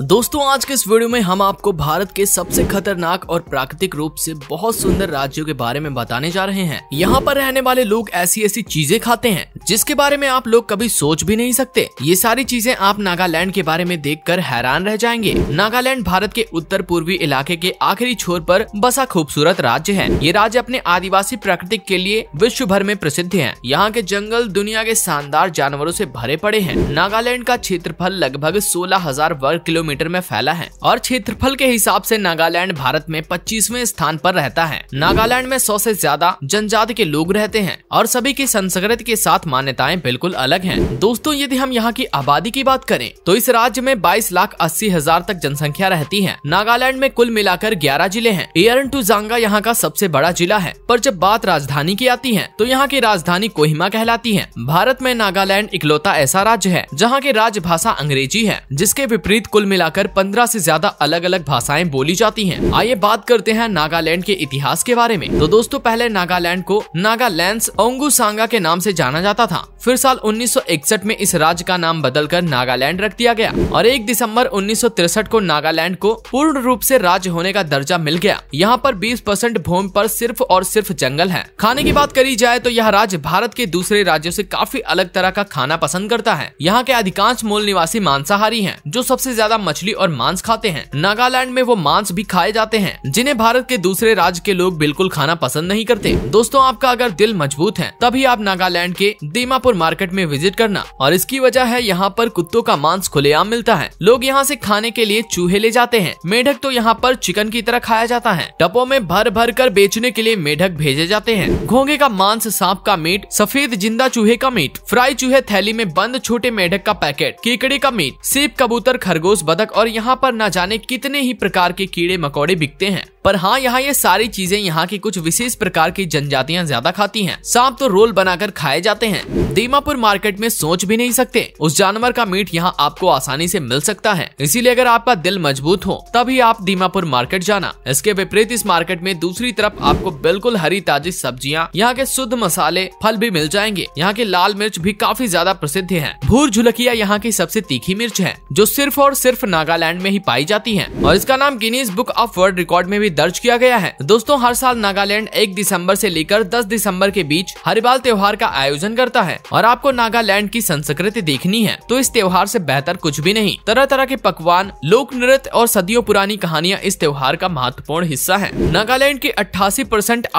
दोस्तों आज के इस वीडियो में हम आपको भारत के सबसे खतरनाक और प्राकृतिक रूप से बहुत सुंदर राज्यों के बारे में बताने जा रहे हैं यहाँ पर रहने वाले लोग ऐसी ऐसी चीजें खाते हैं जिसके बारे में आप लोग कभी सोच भी नहीं सकते ये सारी चीजें आप नागालैंड के बारे में देखकर हैरान रह जाएंगे नागालैंड भारत के उत्तर पूर्वी इलाके के आखिरी छोर पर बसा खूबसूरत राज्य है ये राज्य अपने आदिवासी प्राकृतिक के लिए विश्व भर में प्रसिद्ध है यहाँ के जंगल दुनिया के शानदार जानवरों ऐसी भरे पड़े हैं नागालैंड का क्षेत्रफल लगभग सोलह वर्ग किलोमीटर में फैला है और क्षेत्रफल के हिसाब से नागालैंड भारत में पच्चीसवें स्थान पर रहता है नागालैंड में सौ से ज्यादा जनजाति के लोग रहते हैं और सभी की संस्कृति के साथ मान्यताएं बिल्कुल अलग हैं। दोस्तों यदि हम यहाँ की आबादी की बात करें तो इस राज्य में बाईस लाख अस्सी हजार तक जनसंख्या रहती है नागालैंड में कुल मिलाकर ग्यारह जिले हैं एयरन टू जांगा यहाँ का सबसे बड़ा जिला है पर जब बात राजधानी की आती है तो यहाँ की राजधानी कोहिमा कहलाती है भारत में नागालैंड इकलौता ऐसा राज्य है जहाँ की राजभाषा अंग्रेजी है जिसके विपरीत कुल कुल मिलाकर पंद्रह ऐसी ज्यादा अलग अलग भाषाएं बोली जाती है आइए बात करते हैं नागालैंड के इतिहास के बारे में तो दोस्तों पहले नागालैंड को नागालैंड ओंगू सांगा के नाम से जाना जाता था फिर साल 1961 में इस राज्य का नाम बदलकर नागालैंड रख दिया गया और 1 दिसंबर 1963 को नागालैंड को पूर्ण रूप से राज्य होने का दर्जा मिल गया यहाँ पर 20 परसेंट भूमि पर सिर्फ और सिर्फ जंगल है खाने की बात करी जाए तो यह राज्य भारत के दूसरे राज्यों से काफी अलग तरह का खाना पसंद करता है यहाँ के अधिकांश मूल निवासी मांसाहारी है जो सबसे ज्यादा ज्यादा मछली और मांस खाते हैं नागालैंड में वो मांस भी खाए जाते हैं जिन्हें भारत के दूसरे राज्य के लोग बिल्कुल खाना पसंद नहीं करते दोस्तों आपका अगर दिल मजबूत है तभी आप नागालैंड के दीमापुर मार्केट में विजिट करना और इसकी वजह है यहाँ पर कुत्तों का मांस खुलेआम मिलता है लोग यहाँ से खाने के लिए चूहे ले जाते हैं मेढक तो यहाँ पर चिकन की तरह खाया जाता है टपो में भर भर कर बेचने के लिए मेढक भेजे जाते हैं घोंगे का मांस सांप का मीट सफेद जिंदा चूहे का मीट फ्राई चूहे थैली में बंद छोटे मेढक का पैकेट केकड़े का मीट सेब कबूतर खरगोश खरगोश बदक और यहाँ पर ना जाने कितने ही प्रकार के कीड़े मकोड़े बिकते हैं पर हाँ यहाँ ये सारी चीजें यहाँ की कुछ विशेष प्रकार की जनजातियाँ ज्यादा खाती हैं सांप तो रोल बनाकर खाए जाते हैं दीमापुर मार्केट में सोच भी नहीं सकते उस जानवर का मीट यहाँ आपको आसानी से मिल सकता है इसीलिए अगर आपका दिल मजबूत हो तभी आप दीमापुर मार्केट जाना इसके विपरीत इस मार्केट में दूसरी तरफ आपको बिल्कुल हरी ताजी सब्जियाँ यहाँ के शुद्ध मसाले फल भी मिल जाएंगे यहाँ के लाल मिर्च भी काफी ज्यादा प्रसिद्ध है भूर झुलकिया यहाँ की सबसे तीखी मिर्च है जो सिर्फ और सिर्फ नागालैंड में ही पाई जाती है और इसका नाम Guinness book of world record में भी दर्ज किया गया है दोस्तों हर साल नागालैंड एक दिसम्बर ऐसी लेकर दस दिसम्बर के बीच हरिबाल त्योहार का आयोजन करता है और आपको नागालैंड की संस्कृति देखनी है तो इस त्योहार ऐसी बेहतर कुछ भी नहीं तरह तरह के पकवान लोक नृत्य और सदियों पुरानी कहानियाँ इस त्योहार का महत्वपूर्ण हिस्सा है नागालैंड की अट्ठासी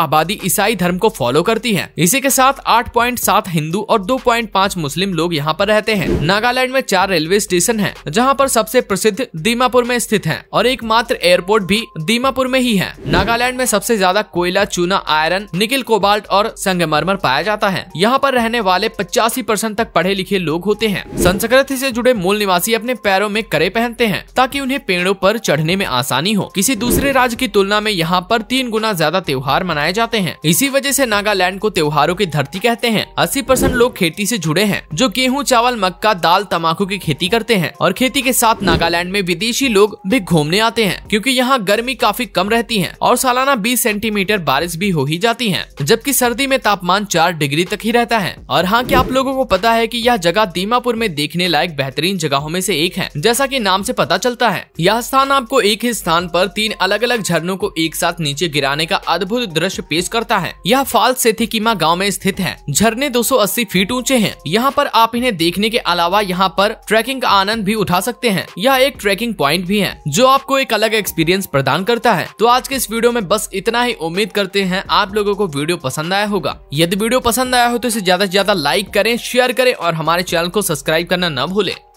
आबादी ईसाई धर्म को फॉलो करती है इसी के साथ 8.7 हिंदू और 2.5 मुस्लिम लोग यहाँ पर रहते हैं नागालैंड में चार रेलवे स्टेशन है जहाँ पर सबसे सबसे प्रसिद्ध दीमापुर में स्थित है और एकमात्र एयरपोर्ट भी दीमापुर में ही है नागालैंड में सबसे ज्यादा कोयला चूना आयरन निकिल कोबाल्ट और संगमरमर पाया जाता है यहाँ पर रहने वाले पचासी परसेंट तक पढ़े लिखे लोग होते हैं संस्कृति से जुड़े मूल निवासी अपने पैरों में करे पहनते हैं ताकि उन्हें पेड़ों पर चढ़ने में आसानी हो किसी दूसरे राज्य की तुलना में यहाँ पर तीन गुना ज्यादा त्योहार मनाए जाते हैं इसी वजह से नागालैंड को त्योहारों की धरती कहते हैं अस्सी परसेंट लोग खेती से जुड़े हैं जो गेहूँ चावल मक्का दाल तमाकू की खेती करते हैं और खेती के साथ नागालैंड में विदेशी लोग भी घूमने आते हैं क्योंकि यहाँ गर्मी काफी कम रहती है और सालाना बीस सेंटीमीटर बारिश भी हो ही जाती है जबकि सर्दी में तापमान चार डिग्री तक ही रहता है और हाँ की आप लोगों को पता है की यह जगह दीमापुर में देखने लायक बेहतरीन जगहों में ऐसी एक है जैसा की नाम ऐसी पता चलता है यह स्थान आपको एक ही स्थान आरोप तीन अलग अलग झरनों को एक साथ नीचे गिराने का अद्भुत दृश्य पेश करता है यह फाल सेथिकीमा गाँव में स्थित है झरने 280 फीट ऊंचे हैं यहाँ पर आप इन्हें देखने के अलावा यहाँ पर ट्रैकिंग का आनंद भी उठा सकते हैं यह एक ट्रैकिंग प्वाइंट भी है जो आपको एक अलग एक्सपीरियंस प्रदान करता है तो आज के इस वीडियो में बस इतना ही उम्मीद करते हैं आप लोगों को वीडियो पसंद आया होगा यदि वीडियो पसंद आया हो तो इसे ज्यादा से ज्यादा लाइक करें शेयर करें और हमारे चैनल को सब्सक्राइब करना न भूलें